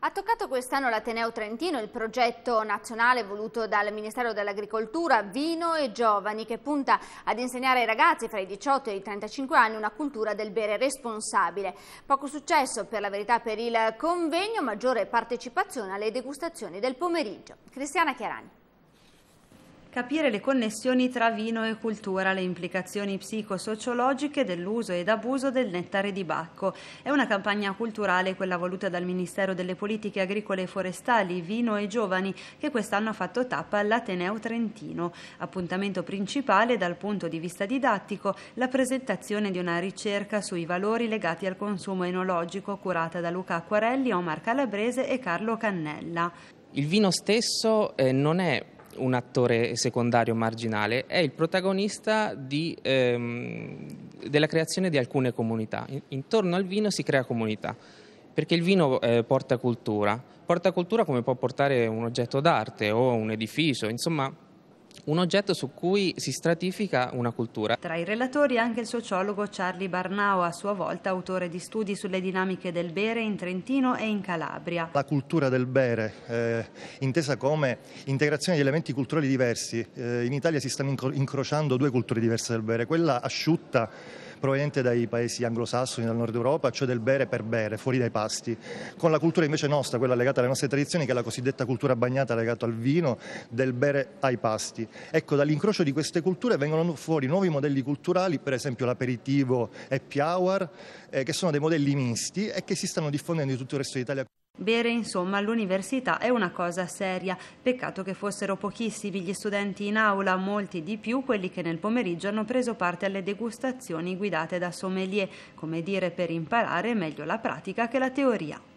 Ha toccato quest'anno l'Ateneo Trentino il progetto nazionale voluto dal Ministero dell'Agricoltura Vino e Giovani che punta ad insegnare ai ragazzi fra i 18 e i 35 anni una cultura del bere responsabile. Poco successo per la verità per il convegno, maggiore partecipazione alle degustazioni del pomeriggio. Cristiana Chiarani capire le connessioni tra vino e cultura, le implicazioni psicosociologiche dell'uso ed abuso del nettare di Bacco. È una campagna culturale, quella voluta dal Ministero delle Politiche Agricole e Forestali, Vino e Giovani, che quest'anno ha fatto tappa all'Ateneo Trentino. Appuntamento principale dal punto di vista didattico, la presentazione di una ricerca sui valori legati al consumo enologico curata da Luca Acquarelli, Omar Calabrese e Carlo Cannella. Il vino stesso eh, non è un attore secondario marginale, è il protagonista di, ehm, della creazione di alcune comunità. Intorno al vino si crea comunità, perché il vino eh, porta cultura, porta cultura come può portare un oggetto d'arte o un edificio, insomma un oggetto su cui si stratifica una cultura. Tra i relatori anche il sociologo Charlie Barnao, a sua volta autore di studi sulle dinamiche del bere in Trentino e in Calabria. La cultura del bere, eh, intesa come integrazione di elementi culturali diversi, eh, in Italia si stanno incro- incrociando due culture diverse del bere, quella asciutta proveniente dai paesi anglosassoni, dal nord Europa, cioè del bere per bere, fuori dai pasti, con la cultura invece nostra, quella legata alle nostre tradizioni, che è la cosiddetta cultura bagnata legata al vino, del bere ai pasti. Ecco, dall'incrocio di queste culture vengono fuori nuovi modelli culturali, per esempio l'aperitivo happy hour, eh, che sono dei modelli misti e che si stanno diffondendo in tutto il resto d'Italia. Bere, insomma, all'università è una cosa seria. Peccato che fossero pochissimi gli studenti in aula, molti di più quelli che nel pomeriggio hanno preso parte alle degustazioni guidate da sommelier, come dire per imparare meglio la pratica che la teoria.